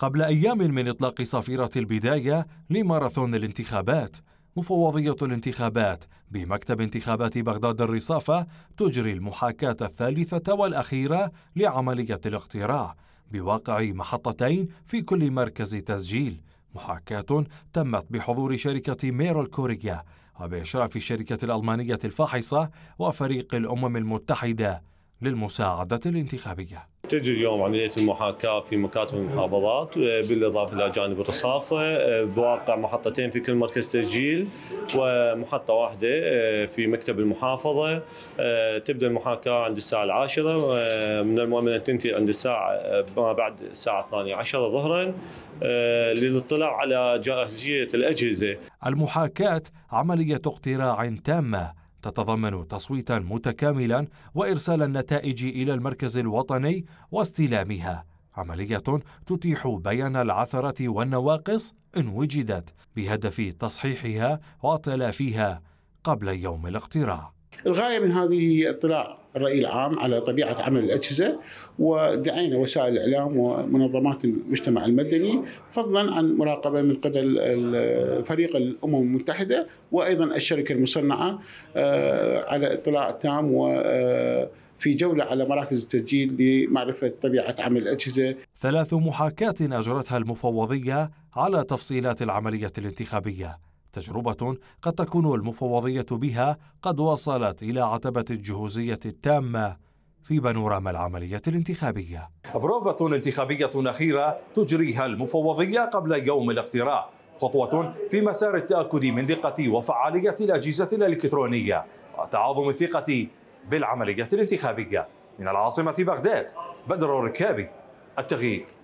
قبل أيام من إطلاق صفيرة البداية لماراثون الانتخابات مفوضية الانتخابات بمكتب انتخابات بغداد الرصافة تجري المحاكاة الثالثة والأخيرة لعملية الاقتراع بواقع محطتين في كل مركز تسجيل محاكاة تمت بحضور شركة ميرو الكورية وبإشراف الشركة الألمانية الفاحصة وفريق الأمم المتحدة للمساعدة الانتخابية تجري اليوم عمليه المحاكاه في مكاتب المحافظات آه، بالاضافه الى جانب الرصافه آه، بواقع محطتين في كل مركز تسجيل ومحطه واحده آه، في مكتب المحافظه تبدا المحاكاه عند الساعه العاشرة من المؤمنه تنتهي عند الساعه ما بعد الساعه 12 ظهرا للاطلاع على جاهزيه الاجهزه. المحاكاه عمليه اقتراع تامه تتضمن تصويتا متكاملا وإرسال النتائج إلى المركز الوطني واستلامها عملية تتيح بيان العثرات والنواقص إن وجدت بهدف تصحيحها وتلافيها قبل يوم الاقتراع الغاية من هذه هي إطلاع الرأي العام على طبيعة عمل الأجهزة ودعينا وسائل الإعلام ومنظمات المجتمع المدني فضلا عن مراقبة من قبل فريق الأمم المتحدة وأيضا الشركة المصنعة آه، على اطلاع تام و آه، في جولة على مراكز التسجيل لمعرفة طبيعة عمل الأجهزة ثلاث محاكاة أجرتها المفوضية على تفصيلات العملية الانتخابية تجربة قد تكون المفوضية بها قد وصلت إلى عتبة الجهوزية التامة في بانوراما العملية الانتخابية. بروفة انتخابية أخيرة تجريها المفوضية قبل يوم الاقتراع، خطوة في مسار التأكد من دقة وفعالية الأجهزة الإلكترونية وتعاظم الثقة بالعملية الانتخابية. من العاصمة بغداد بدر الركابي التغيير